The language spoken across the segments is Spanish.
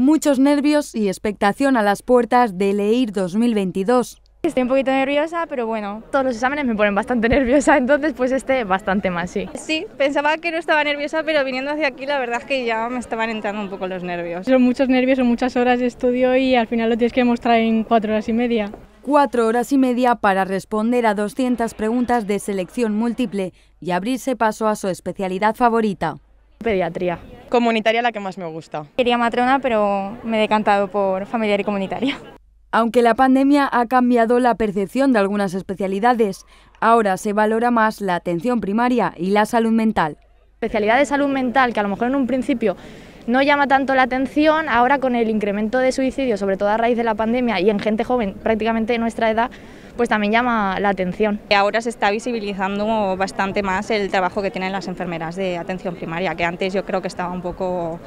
Muchos nervios y expectación a las puertas de LEIR 2022. Estoy un poquito nerviosa, pero bueno, todos los exámenes me ponen bastante nerviosa, entonces pues este bastante más, sí. Sí, pensaba que no estaba nerviosa, pero viniendo hacia aquí la verdad es que ya me estaban entrando un poco los nervios. Son muchos nervios, son muchas horas de estudio y al final lo tienes que mostrar en cuatro horas y media. Cuatro horas y media para responder a 200 preguntas de selección múltiple y abrirse paso a su especialidad favorita. Pediatría. Comunitaria la que más me gusta. Quería matrona, pero me he decantado por familiar y comunitaria. Aunque la pandemia ha cambiado la percepción de algunas especialidades, ahora se valora más la atención primaria y la salud mental. Especialidades de salud mental, que a lo mejor en un principio no llama tanto la atención. Ahora con el incremento de suicidios, sobre todo a raíz de la pandemia y en gente joven, prácticamente de nuestra edad, pues también llama la atención. Ahora se está visibilizando bastante más el trabajo que tienen las enfermeras de atención primaria, que antes yo creo que estaba un poco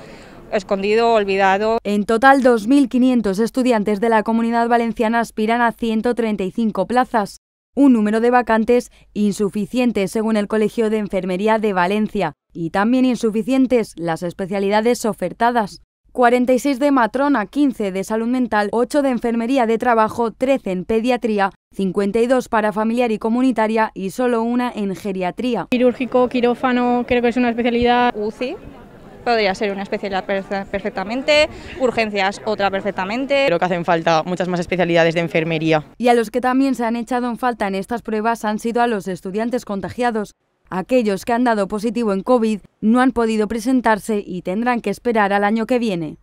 escondido, olvidado. En total, 2.500 estudiantes de la comunidad valenciana aspiran a 135 plazas un número de vacantes insuficiente según el Colegio de Enfermería de Valencia y también insuficientes las especialidades ofertadas. 46 de matrona, 15 de salud mental, 8 de enfermería de trabajo, 13 en pediatría, 52 para familiar y comunitaria y solo una en geriatría. Quirúrgico, quirófano, creo que es una especialidad. UCI, podría ser una especialidad perfectamente, urgencias otra perfectamente. Creo que hacen falta muchas más especialidades de enfermería. Y a los que también se han echado en falta en estas pruebas han sido a los estudiantes contagiados. Aquellos que han dado positivo en COVID no han podido presentarse y tendrán que esperar al año que viene.